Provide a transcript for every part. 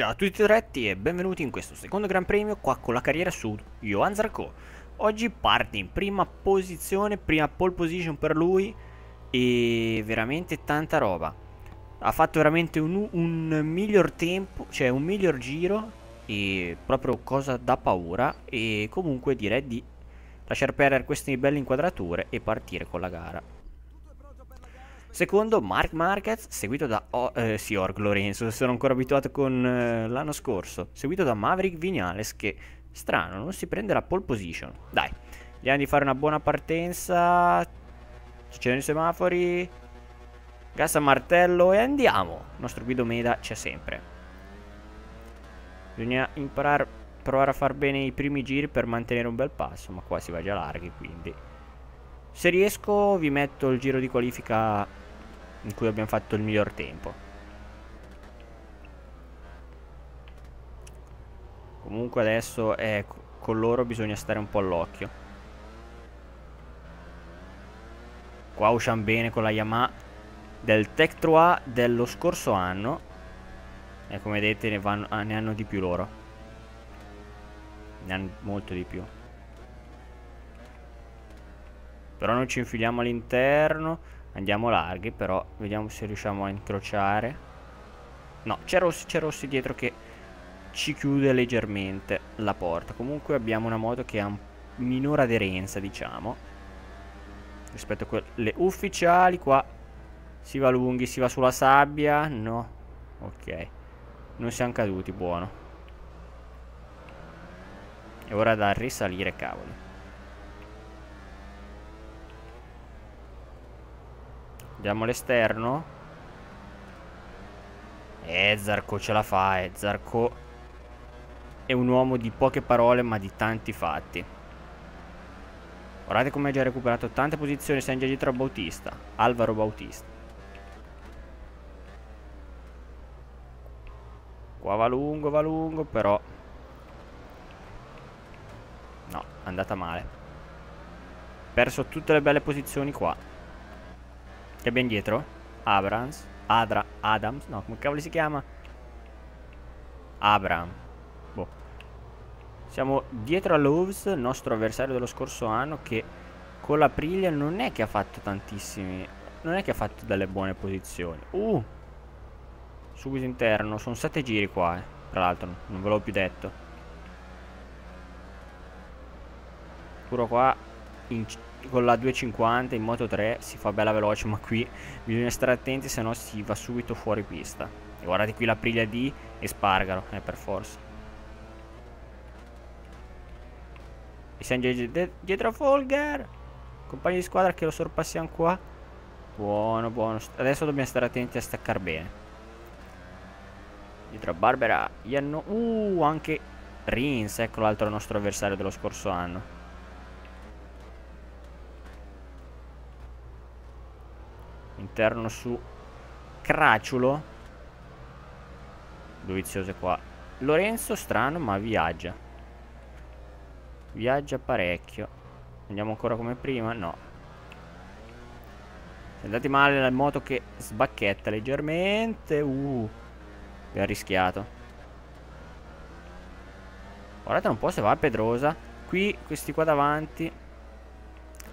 Ciao a tutti Toretti e benvenuti in questo secondo Gran Premio qua con la carriera su Johan Zarco. Oggi parte in prima posizione, prima pole position per lui e veramente tanta roba. Ha fatto veramente un, un miglior tempo, cioè un miglior giro e proprio cosa da paura e comunque direi di lasciar perdere queste belle inquadrature e partire con la gara. Secondo Mark Marquez, seguito da o- eh, Sior Lorenzo, sono ancora abituato con eh, l'anno scorso, seguito da Maverick Vignales che, strano, non si prende la pole position. Dai, vediamo di fare una buona partenza, ci sono i semafori, gas a martello e andiamo. Il nostro Guido Meda c'è sempre. Bisogna imparare, provare a far bene i primi giri per mantenere un bel passo, ma qua si va già larghi quindi... Se riesco vi metto il giro di qualifica in cui abbiamo fatto il miglior tempo. Comunque adesso eh, con loro bisogna stare un po' all'occhio. Qua usciamo bene con la Yamaha del Tech 3 dello scorso anno. E come vedete ne, vanno, ne hanno di più loro. Ne hanno molto di più. Però non ci infiliamo all'interno. Andiamo larghi, però vediamo se riusciamo a incrociare. No, c'è Rossi, Rossi dietro che ci chiude leggermente la porta. Comunque abbiamo una moto che ha un minore aderenza, diciamo. Rispetto a quelle ufficiali qua. Si va lunghi, si va sulla sabbia. No. Ok. Non siamo caduti, buono. è ora da risalire, cavoli. Andiamo all'esterno. Eh, Zarco ce la fa, eh. Zarco è un uomo di poche parole ma di tanti fatti. Guardate come ha già recuperato tante posizioni, siamo già dietro a Bautista. Alvaro Bautista. Qua va lungo, va lungo, però... No, è andata male. Perso tutte le belle posizioni qua. Che abbiamo dietro? Abrams. Adra. Adams. No, come cavolo si chiama? Abram. Boh. Siamo dietro a Loves, nostro avversario dello scorso anno, che con la non è che ha fatto tantissimi... Non è che ha fatto delle buone posizioni. Uh! Subito interno. Sono sette giri qua, eh. Tra l'altro, non ve l'ho più detto. Puro qua con la 250 in moto 3 si fa bella veloce ma qui bisogna stare attenti se no si va subito fuori pista e guardate qui la priglia D e Spargaro eh, per forza e siamo dietro a Folger compagni di squadra che lo sorpassiamo qua buono buono adesso dobbiamo stare attenti a staccare bene dietro a Barbera Ianno uh anche Rins ecco l'altro nostro avversario dello scorso anno interno su Craciulo. Dovizioso qua. Lorenzo, strano, ma viaggia. Viaggia parecchio. Andiamo ancora come prima? No. Siamo andati male la moto che sbacchetta leggermente. Uh. Abbiamo rischiato. Guardate un po' se va a Pedrosa. Qui, questi qua davanti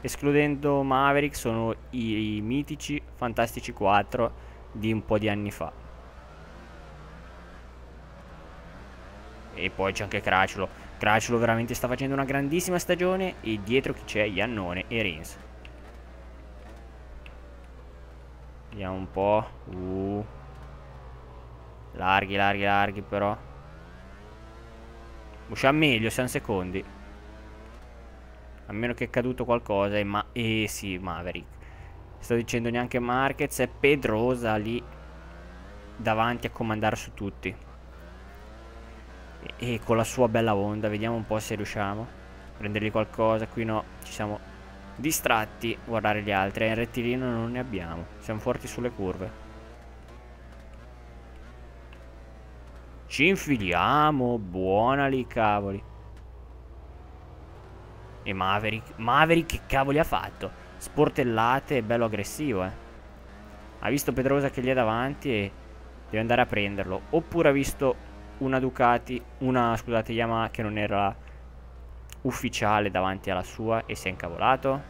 escludendo Maverick sono i, i mitici Fantastici 4 di un po' di anni fa e poi c'è anche Craciolo Craciolo veramente sta facendo una grandissima stagione e dietro chi c'è Iannone e Rins vediamo un po' uh. larghi larghi larghi però usciamo meglio siamo secondi a meno che è caduto qualcosa. E ma eh sì, Maverick. Sto dicendo neanche Marquez e Pedrosa lì davanti a comandare su tutti. E, e con la sua bella onda. vediamo un po' se riusciamo a prendergli qualcosa. Qui no, ci siamo distratti guardare gli altri. E eh, in rettilineo non ne abbiamo. Siamo forti sulle curve. Ci infiliamo, buona lì cavoli. E Maverick. Maverick che cavoli ha fatto? Sportellate, bello aggressivo, eh. Ha visto Pedrosa che gli è davanti e deve andare a prenderlo. Oppure ha visto una Ducati, una, scusate, Yamaha che non era ufficiale davanti alla sua e si è incavolato.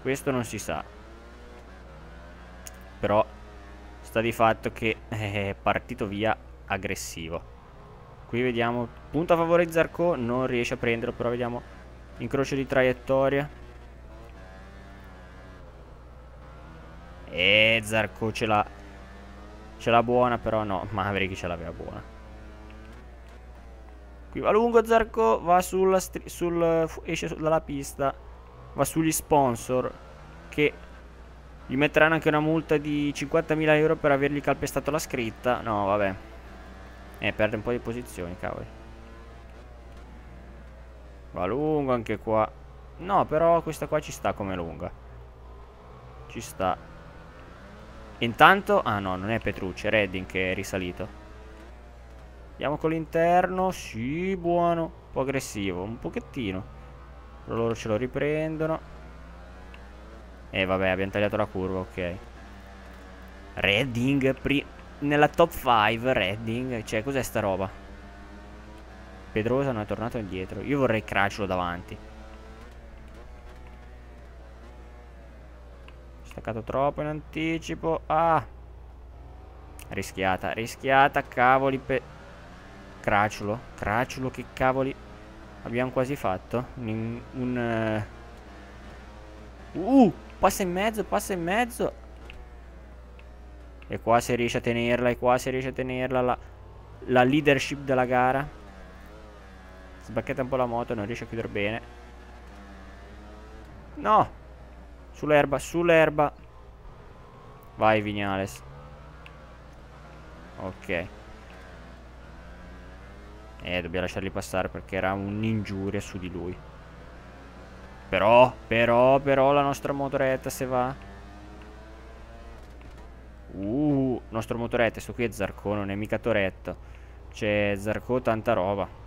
Questo non si sa. Però sta di fatto che eh, è partito via aggressivo. Qui vediamo punto a favore Zarco, non riesce a prenderlo, però vediamo Incrocio di traiettoria. E eh, Zarco ce l'ha. Ce l'ha buona, però no. Maverick ce l'aveva buona. Qui va lungo Zarco, va sulla sul, esce dalla pista, va sugli sponsor che gli metteranno anche una multa di 50.000 euro per avergli calpestato la scritta. No, vabbè. Eh, perde un po' di posizioni, cavoli. Va lungo anche qua. No, però questa qua ci sta come lunga. Ci sta. Intanto... Ah no, non è Petrucci, è Redding che è risalito. Andiamo con l'interno. Sì, buono. Un po' aggressivo, un pochettino. Però loro ce lo riprendono. E eh, vabbè, abbiamo tagliato la curva, ok. Redding, nella top 5, Redding. Cioè, cos'è sta roba? Pedrosa non è tornato indietro. Io vorrei Cracciolo davanti. Staccato troppo in anticipo. Ah! Rischiata, rischiata, cavoli pe... Cracciolo, Cracciolo che cavoli... Abbiamo quasi fatto. Un... un uh, eh. uh! Passa in mezzo, passa in mezzo. E qua se riesce a tenerla, e qua se riesce a tenerla la, la leadership della gara. Sbacchetta un po' la moto, non riesce a chiudere bene. No! Sull'erba, sull'erba. Vai Vignales. Ok. Eh, dobbiamo lasciarli passare perché era un'ingiuria su di lui. Però, però, però la nostra motoretta se va. Uh, nostro motoretta, sto qui è Zarco, non è mica Toretto. C'è Zarco tanta roba.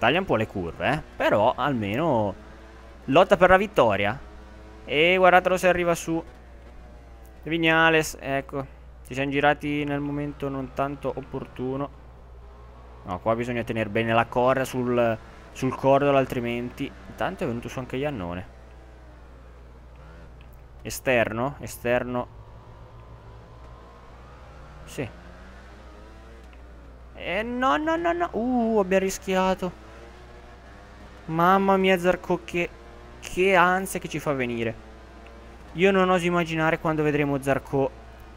Taglia un po' le curve, eh? Però almeno lotta per la vittoria. E guardatelo se arriva su. Vignales, ecco. Ci siamo girati nel momento non tanto opportuno. No, qua bisogna tenere bene la corda sul, sul cordolo, altrimenti... Intanto è venuto su anche Iannone. Esterno? Esterno... Sì. Eh, no, no, no, no. Uh, abbiamo rischiato. Mamma mia Zarco che, che ansia che ci fa venire. Io non oso immaginare quando vedremo Zarco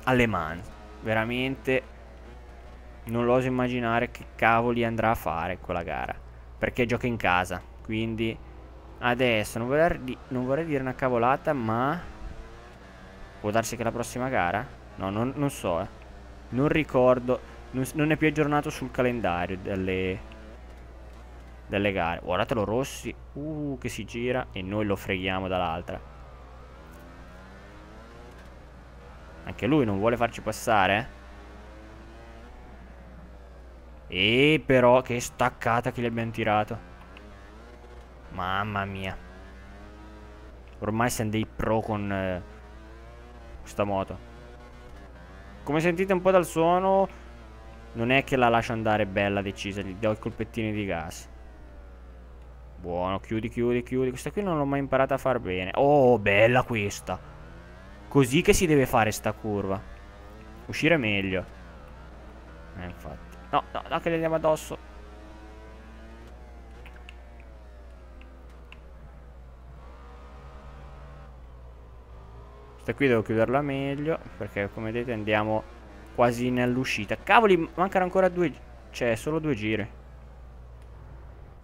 alle mani. Veramente non oso immaginare che cavoli andrà a fare quella gara. Perché gioca in casa. Quindi adesso non vorrei, non vorrei dire una cavolata ma... Può darsi che la prossima gara? No, non, non so. Eh. Non ricordo. Non, non è più aggiornato sul calendario delle, delle gare. Guardatelo Rossi, uh, che si gira e noi lo freghiamo dall'altra. Anche lui non vuole farci passare. Eh. E però che staccata che gli abbiamo tirato. Mamma mia. Ormai siamo dei pro con eh, questa moto. Come sentite un po' dal suono, non è che la lascio andare bella decisa, gli do i colpettini di gas. Buono, chiudi, chiudi, chiudi. Questa qui non l'ho mai imparata a far bene. Oh, bella questa. Così che si deve fare sta curva. Uscire meglio. Eh, infatti. No, no, no, che le andiamo addosso. Questa qui devo chiuderla meglio. Perché, come vedete, andiamo quasi nell'uscita. Cavoli, mancano ancora due... Cioè, solo due giri.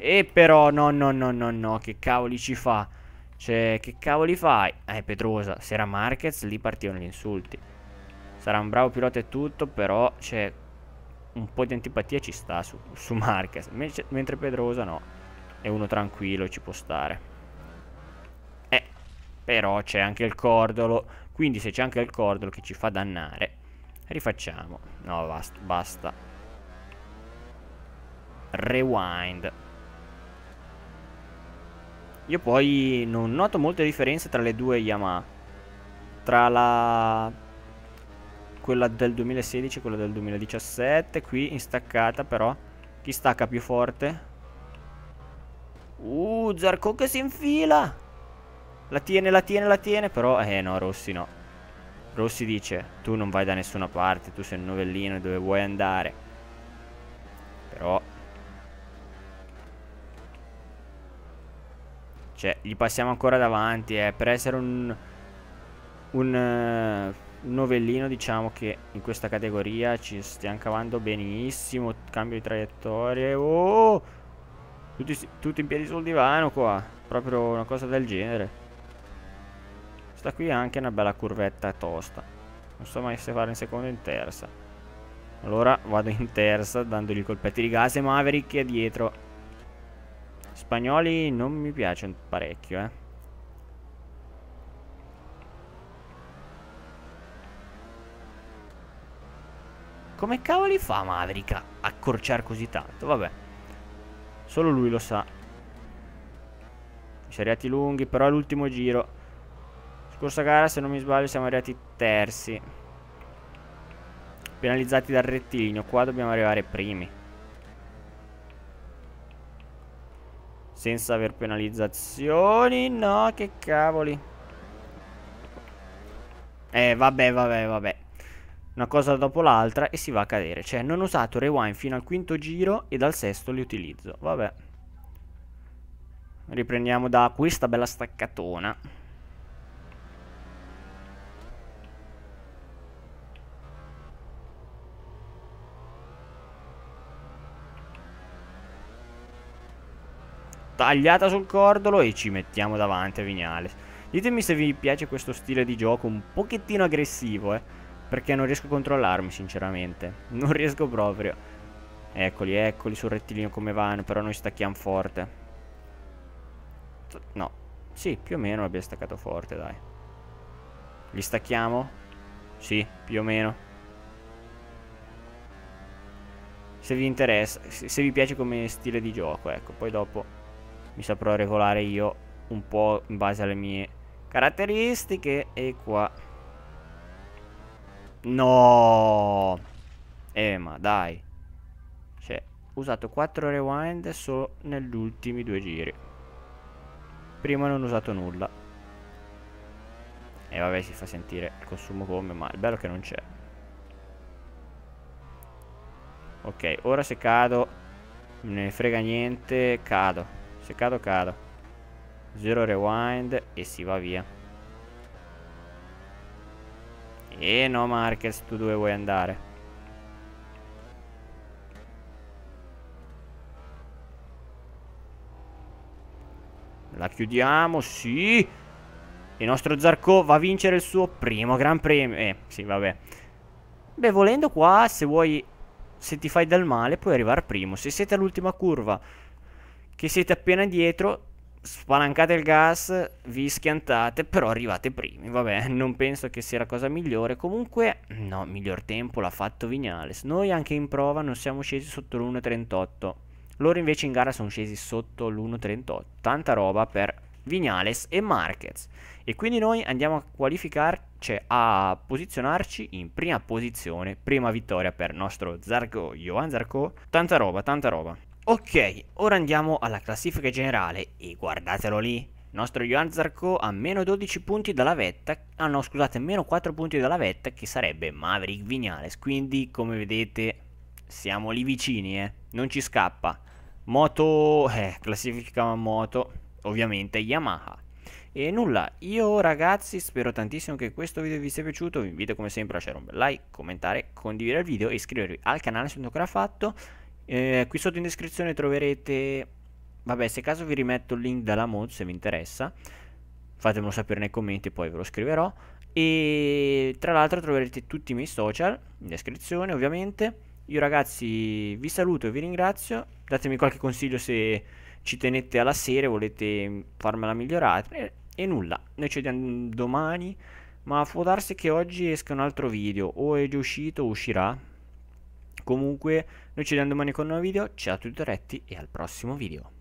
E però, no, no, no, no, no, che cavoli ci fa? Cioè, che cavoli fai? Eh, Petrosa, se era Marquez, lì partivano gli insulti. Sarà un bravo pilota e tutto, però, c'è cioè, un po' di antipatia ci sta su, su Marquez. Mentre, mentre Pedrosa no, è uno tranquillo, ci può stare. Eh, però c'è anche il cordolo, quindi se c'è anche il cordolo che ci fa dannare, rifacciamo. No, basta. basta. Rewind. Io poi non noto molte differenze tra le due Yamaha. Tra la... quella del 2016 e quella del 2017. Qui in staccata però. Chi stacca più forte? Uh, Zarco che si infila! La tiene, la tiene, la tiene. Però, eh no, Rossi no. Rossi dice, tu non vai da nessuna parte, tu sei un novellino e dove vuoi andare. Però Cioè, gli passiamo ancora davanti, eh. Per essere un... Un... Eh, un novellino diciamo che in questa categoria ci stiamo cavando benissimo Cambio di traiettorie Oh tutti, tutti in piedi sul divano qua Proprio una cosa del genere Sta qui anche una bella curvetta tosta Non so mai se fare in seconda o in terza Allora vado in terza dandogli colpetti di gas e Maverick è dietro Spagnoli non mi piace parecchio, eh. Come cavoli fa Maverick a accorciare così tanto? Vabbè. Solo lui lo sa. Siamo arrivati lunghi, però è l'ultimo giro. Scorsa gara, se non mi sbaglio, siamo arrivati terzi. Penalizzati dal rettilineo. Qua dobbiamo arrivare primi. Senza aver penalizzazioni No che cavoli Eh vabbè vabbè vabbè una cosa dopo l'altra e si va a cadere. Cioè, non ho usato rewind fino al quinto giro e dal sesto li utilizzo. Vabbè. Riprendiamo da questa bella staccatona. tagliata sul cordolo e ci mettiamo davanti a Vignales. Ditemi se vi piace questo stile di gioco un pochettino aggressivo, eh, perché non riesco a controllarmi sinceramente, non riesco proprio. Eccoli, eccoli sul rettilineo come vanno, però noi stacchiamo forte. No, sì, più o meno l'abbiamo staccato forte, dai. Li stacchiamo? Sì, più o meno. Se vi interessa, se vi piace come stile di gioco, ecco, poi dopo mi saprò regolare io un po' in base alle mie caratteristiche e qua no eh ma dai cioè ho usato 4 rewind solo negli ultimi due giri prima non ho usato nulla e vabbè si fa sentire il consumo gomme ma il bello è che non c'è ok ora se cado non ne frega niente cado se cado, cado. Zero rewind e si va via. E no, Marquez, tu dove vuoi andare? La chiudiamo, sì. Il nostro Zarco va a vincere il suo primo Gran Premio. Eh, sì, vabbè. Beh, volendo qua, se vuoi... Se ti fai del male, puoi arrivare primo. Se siete all'ultima curva che siete appena dietro, spalancate il gas, vi schiantate, però arrivate primi. Vabbè, non penso che sia la cosa migliore. Comunque, no, miglior tempo l'ha fatto Vignales. Noi anche in prova non siamo scesi sotto l'1.38. Loro invece in gara sono scesi sotto l'1.38. Tanta roba per Vignales e Marquez. E quindi noi andiamo a qualificarci, cioè a posizionarci in prima posizione, prima vittoria per nostro Zarco, Johan Zarco. Tanta roba, tanta roba. Ok, ora andiamo alla classifica generale e guardatelo lì. Il nostro Johan Zarco a meno 12 punti dalla vetta, ah no scusate, meno 4 punti dalla vetta che sarebbe Maverick Vignales, quindi come vedete siamo lì vicini, eh. non ci scappa. Moto, eh, classifica moto, ovviamente Yamaha. E nulla, io ragazzi spero tantissimo che questo video vi sia piaciuto, vi invito come sempre a lasciare un bel like, commentare, condividere il video e iscrivervi al canale se non l'ho ancora fatto. Eh, qui sotto in descrizione troverete... Vabbè, se caso vi rimetto il link della mod se vi interessa. Fatemelo sapere nei commenti, poi ve lo scriverò. E tra l'altro troverete tutti i miei social in descrizione, ovviamente. Io ragazzi vi saluto e vi ringrazio. Datemi qualche consiglio se ci tenete alla serie, volete farmela migliorare. E nulla, noi ci vediamo domani. Ma può darsi che oggi esca un altro video, o è già uscito o uscirà, Comunque noi ci vediamo domani con un nuovo video, ciao a tutti e al prossimo video.